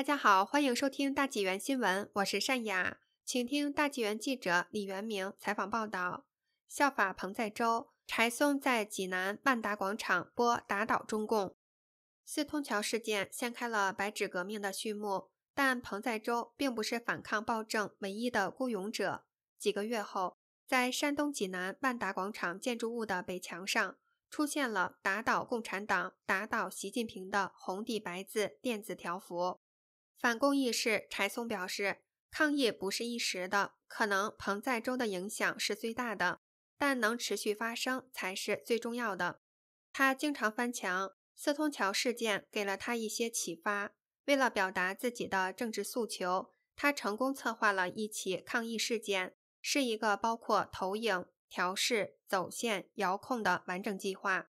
大家好，欢迎收听大纪元新闻，我是善雅，请听大纪元记者李元明采访报道：效法彭在周、柴松在济南万达广场播“打倒中共”，四通桥事件掀开了白纸革命的序幕。但彭在周并不是反抗暴政唯一的孤勇者。几个月后，在山东济南万达广场建筑物的北墙上，出现了“打倒共产党，打倒习近平”的红底白字电子条幅。反攻意识，柴松表示，抗议不是一时的，可能彭在周的影响是最大的，但能持续发生才是最重要的。他经常翻墙，四通桥事件给了他一些启发。为了表达自己的政治诉求，他成功策划了一起抗议事件，是一个包括投影调试、走线、遥控的完整计划。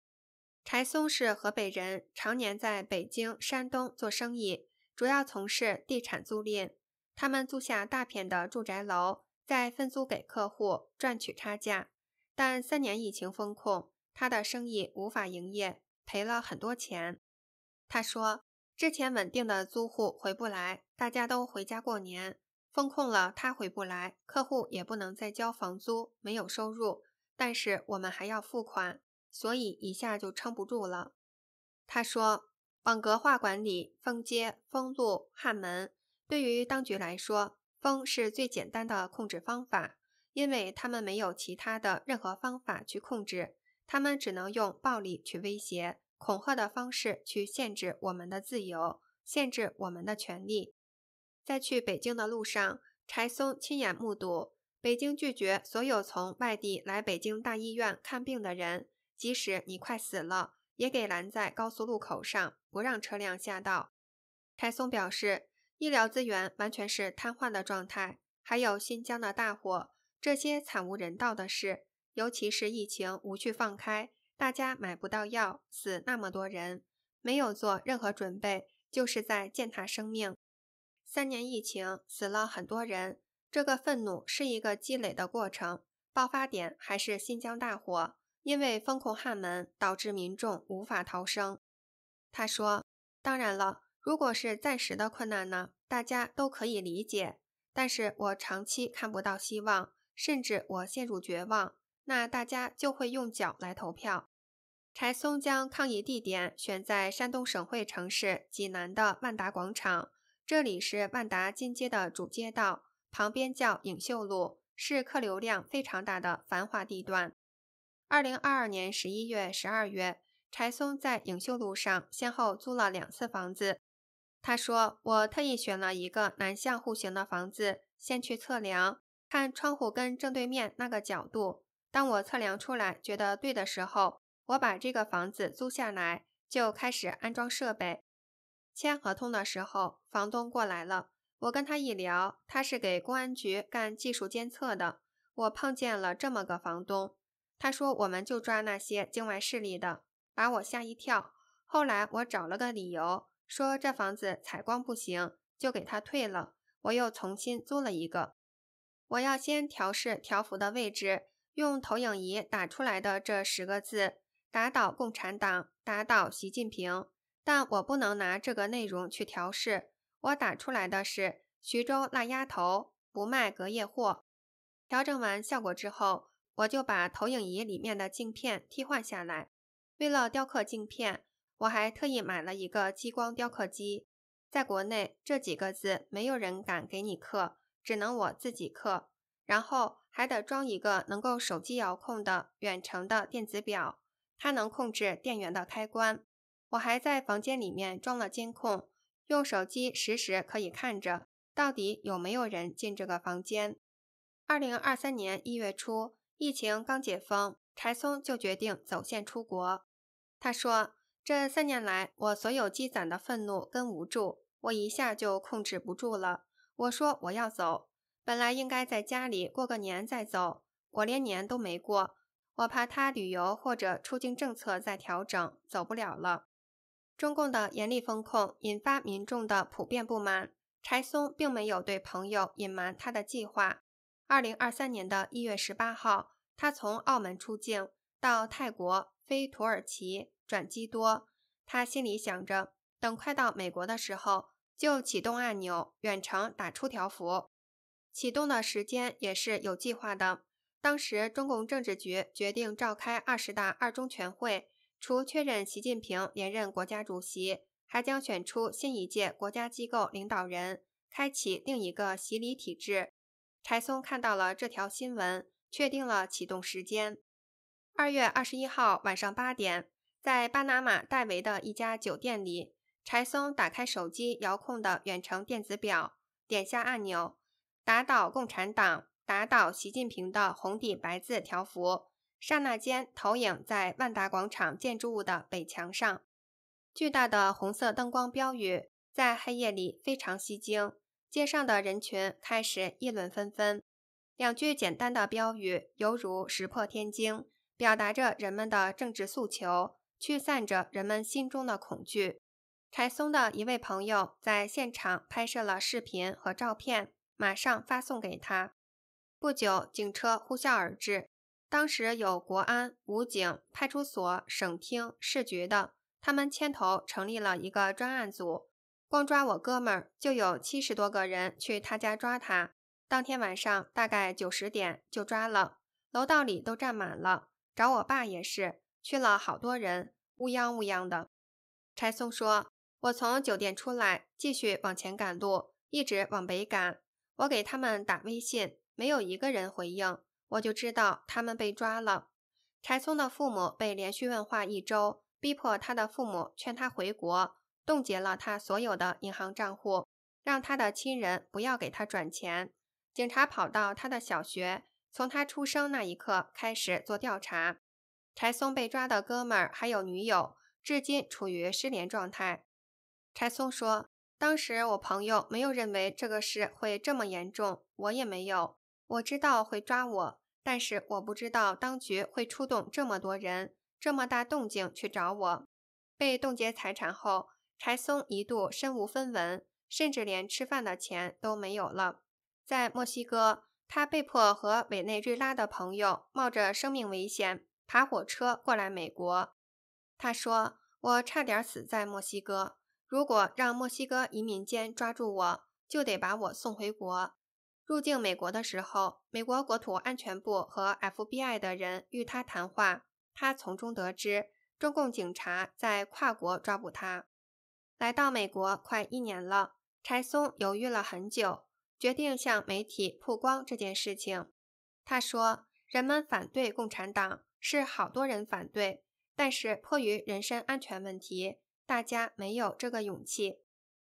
柴松是河北人，常年在北京、山东做生意。主要从事地产租赁，他们租下大片的住宅楼，再分租给客户赚取差价。但三年疫情封控，他的生意无法营业，赔了很多钱。他说：“之前稳定的租户回不来，大家都回家过年，封控了他回不来，客户也不能再交房租，没有收入。但是我们还要付款，所以一下就撑不住了。”他说。网格化管理、封街、封路、焊门，对于当局来说，封是最简单的控制方法，因为他们没有其他的任何方法去控制，他们只能用暴力去威胁、恐吓的方式去限制我们的自由，限制我们的权利。在去北京的路上，柴松亲眼目睹北京拒绝所有从外地来北京大医院看病的人，即使你快死了。也给拦在高速路口上，不让车辆下道。台松表示，医疗资源完全是瘫痪的状态，还有新疆的大火，这些惨无人道的事，尤其是疫情无序放开，大家买不到药，死那么多人，没有做任何准备，就是在践踏生命。三年疫情死了很多人，这个愤怒是一个积累的过程，爆发点还是新疆大火。因为封控焊门，导致民众无法逃生。他说：“当然了，如果是暂时的困难呢，大家都可以理解。但是我长期看不到希望，甚至我陷入绝望，那大家就会用脚来投票。”柴松将抗议地点选在山东省会城市济南的万达广场，这里是万达金街的主街道，旁边叫影秀路，是客流量非常大的繁华地段。二零二二年十一月、十二月，柴松在影秀路上先后租了两次房子。他说：“我特意选了一个南向户型的房子，先去测量，看窗户跟正对面那个角度。当我测量出来觉得对的时候，我把这个房子租下来，就开始安装设备。签合同的时候，房东过来了，我跟他一聊，他是给公安局干技术监测的。我碰见了这么个房东。”他说：“我们就抓那些境外势力的。”把我吓一跳。后来我找了个理由，说这房子采光不行，就给他退了。我又重新租了一个。我要先调试条幅的位置，用投影仪打出来的这十个字：“打倒共产党，打倒习近平。”但我不能拿这个内容去调试。我打出来的是：“徐州辣鸭头不卖隔夜货。”调整完效果之后。我就把投影仪里面的镜片替换下来。为了雕刻镜片，我还特意买了一个激光雕刻机。在国内，这几个字没有人敢给你刻，只能我自己刻。然后还得装一个能够手机遥控的远程的电子表，它能控制电源的开关。我还在房间里面装了监控，用手机实时可以看着到底有没有人进这个房间。二零二三年一月初。疫情刚解封，柴松就决定走线出国。他说：“这三年来，我所有积攒的愤怒跟无助，我一下就控制不住了。我说我要走，本来应该在家里过个年再走，我连年都没过。我怕他旅游或者出境政策再调整，走不了了。”中共的严厉风控引发民众的普遍不满，柴松并没有对朋友隐瞒他的计划。二零二三年的一月十八号，他从澳门出境到泰国，飞土耳其转机多。他心里想着，等快到美国的时候，就启动按钮远程打出条幅。启动的时间也是有计划的。当时，中共政治局决定召开二十大二中全会，除确认习近平连任国家主席，还将选出新一届国家机构领导人，开启另一个洗礼体制。柴松看到了这条新闻，确定了启动时间。二月二十一号晚上八点，在巴拿马戴维的一家酒店里，柴松打开手机遥控的远程电子表，点下按钮，打倒共产党，打倒习近平的红底白字条幅，刹那间投影在万达广场建筑物的北墙上，巨大的红色灯光标语在黑夜里非常吸睛。街上的人群开始议论纷纷，两句简单的标语犹如石破天惊，表达着人们的政治诉求，驱散着人们心中的恐惧。柴松的一位朋友在现场拍摄了视频和照片，马上发送给他。不久，警车呼啸而至，当时有国安、武警、派出所、省厅、市局的，他们牵头成立了一个专案组。光抓我哥们儿就有七十多个人去他家抓他，当天晚上大概九十点就抓了，楼道里都站满了。找我爸也是去了好多人，乌泱乌泱的。柴松说：“我从酒店出来，继续往前赶路，一直往北赶。我给他们打微信，没有一个人回应，我就知道他们被抓了。”柴松的父母被连续问话一周，逼迫他的父母劝他回国。冻结了他所有的银行账户，让他的亲人不要给他转钱。警察跑到他的小学，从他出生那一刻开始做调查。柴松被抓的哥们儿还有女友，至今处于失联状态。柴松说：“当时我朋友没有认为这个事会这么严重，我也没有。我知道会抓我，但是我不知道当局会出动这么多人，这么大动静去找我。被冻结财产后。”柴松一度身无分文，甚至连吃饭的钱都没有了。在墨西哥，他被迫和委内瑞拉的朋友冒着生命危险爬火车过来美国。他说：“我差点死在墨西哥，如果让墨西哥移民监抓住我，就得把我送回国。”入境美国的时候，美国国土安全部和 FBI 的人与他谈话，他从中得知中共警察在跨国抓捕他。来到美国快一年了，柴松犹豫了很久，决定向媒体曝光这件事情。他说：“人们反对共产党是好多人反对，但是迫于人身安全问题，大家没有这个勇气。”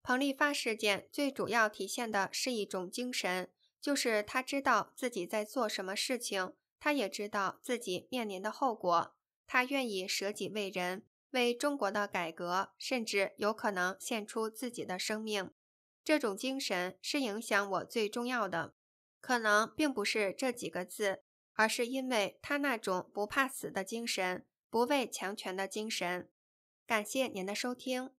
彭立发事件最主要体现的是一种精神，就是他知道自己在做什么事情，他也知道自己面临的后果，他愿意舍己为人。为中国的改革，甚至有可能献出自己的生命。这种精神是影响我最重要的。可能并不是这几个字，而是因为他那种不怕死的精神，不畏强权的精神。感谢您的收听。